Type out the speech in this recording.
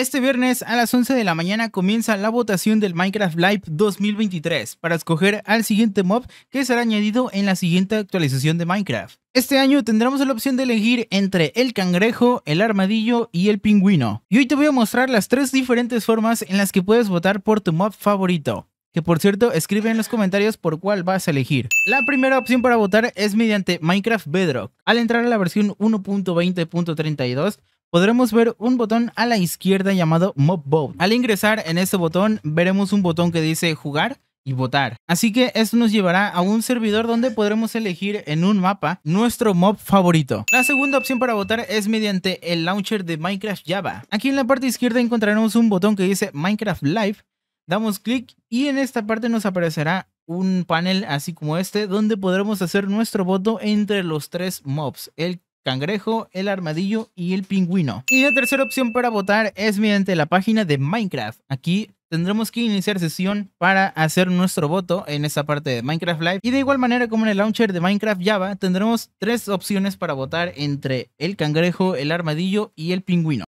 Este viernes a las 11 de la mañana comienza la votación del Minecraft Live 2023 para escoger al siguiente mob que será añadido en la siguiente actualización de Minecraft. Este año tendremos la opción de elegir entre el cangrejo, el armadillo y el pingüino. Y hoy te voy a mostrar las tres diferentes formas en las que puedes votar por tu mob favorito. Que por cierto, escribe en los comentarios por cuál vas a elegir. La primera opción para votar es mediante Minecraft Bedrock. Al entrar a la versión 1.20.32, podremos ver un botón a la izquierda llamado Mob Vote. Al ingresar en este botón, veremos un botón que dice jugar y votar. Así que esto nos llevará a un servidor donde podremos elegir en un mapa nuestro mob favorito. La segunda opción para votar es mediante el launcher de Minecraft Java. Aquí en la parte izquierda encontraremos un botón que dice Minecraft Live. Damos clic y en esta parte nos aparecerá un panel así como este donde podremos hacer nuestro voto entre los tres mobs, el cangrejo, el armadillo y el pingüino. Y la tercera opción para votar es mediante la página de Minecraft. Aquí tendremos que iniciar sesión para hacer nuestro voto en esta parte de Minecraft Live. Y de igual manera como en el launcher de Minecraft Java, tendremos tres opciones para votar entre el cangrejo, el armadillo y el pingüino.